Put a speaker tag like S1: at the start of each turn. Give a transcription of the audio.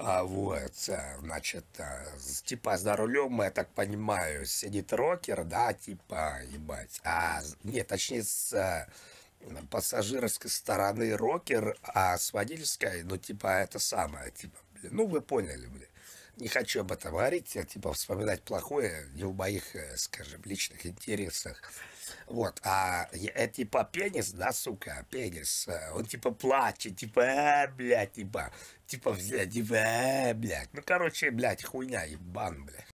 S1: А, вот, э, значит, э, типа за рулем, я так понимаю, сидит рокер, да, типа, ебать. А, нет, точнее, с э, пассажирской стороны рокер, а с водительской, ну, типа, это самое, типа, блин, ну, вы поняли, блин. Не хочу об этом говорить, я, типа, вспоминать плохое не в моих, скажем, личных интересах. Вот, а это типа пенис, да, сука, пенис, э, он типа плачет, типа, э, блядь, типа, типа, типа, э, блядь. Ну, короче, блядь, хуйня, ебан, блядь.